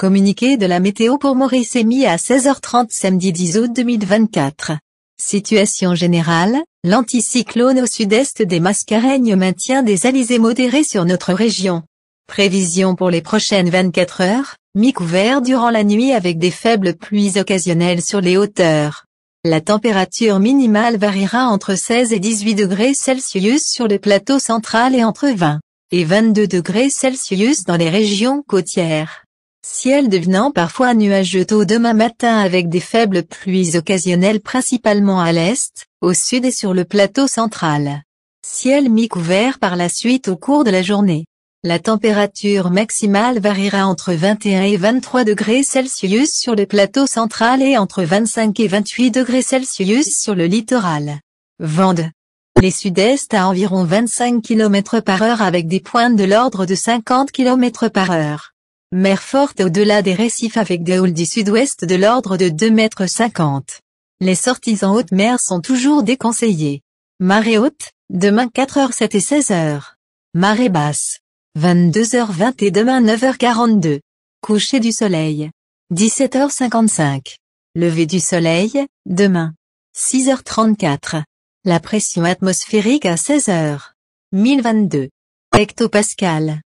Communiqué de la météo pour Maurice émis à 16h30 samedi 10 août 2024. Situation générale, l'anticyclone au sud-est des Mascareignes maintient des alizés modérés sur notre région. Prévision pour les prochaines 24 heures, mi-couvert durant la nuit avec des faibles pluies occasionnelles sur les hauteurs. La température minimale variera entre 16 et 18 degrés Celsius sur le plateau central et entre 20 et 22 degrés Celsius dans les régions côtières. Ciel devenant parfois nuageux tôt demain matin avec des faibles pluies occasionnelles principalement à l'est, au sud et sur le plateau central. Ciel mi-couvert par la suite au cours de la journée. La température maximale variera entre 21 et 23 degrés Celsius sur le plateau central et entre 25 et 28 degrés Celsius sur le littoral. Vende. Les sud-est à environ 25 km par heure avec des pointes de l'ordre de 50 km par heure mer forte au-delà des récifs avec des houles du sud-ouest de l'ordre de 2,50 m. Les sorties en haute mer sont toujours déconseillées. Marée haute, demain 4 h 7 et 16h. Marée basse, 22h20 et demain 9h42. Coucher du soleil, 17h55. Levé du soleil, demain, 6h34. La pression atmosphérique à 16h. 1022. Hectopascal.